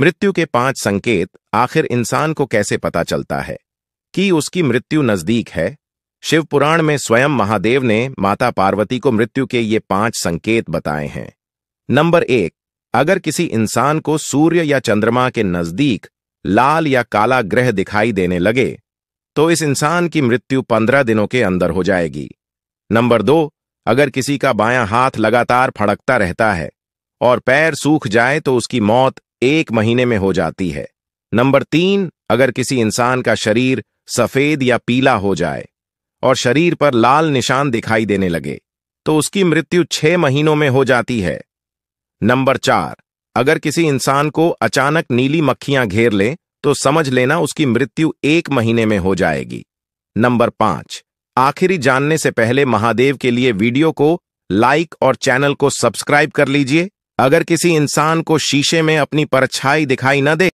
मृत्यु के पांच संकेत आखिर इंसान को कैसे पता चलता है कि उसकी मृत्यु नजदीक है शिव पुराण में स्वयं महादेव ने माता पार्वती को मृत्यु के ये पांच संकेत बताए हैं नंबर एक अगर किसी इंसान को सूर्य या चंद्रमा के नजदीक लाल या काला ग्रह दिखाई देने लगे तो इस इंसान की मृत्यु पंद्रह दिनों के अंदर हो जाएगी नंबर दो अगर किसी का बायां हाथ लगातार फड़कता रहता है और पैर सूख जाए तो उसकी मौत एक महीने में हो जाती है नंबर तीन अगर किसी इंसान का शरीर सफेद या पीला हो जाए और शरीर पर लाल निशान दिखाई देने लगे तो उसकी मृत्यु छह महीनों में हो जाती है नंबर चार अगर किसी इंसान को अचानक नीली मक्खियां घेर ले तो समझ लेना उसकी मृत्यु एक महीने में हो जाएगी नंबर पांच आखिरी जानने से पहले महादेव के लिए वीडियो को लाइक और चैनल को सब्सक्राइब कर लीजिए अगर किसी इंसान को शीशे में अपनी परछाई दिखाई न दे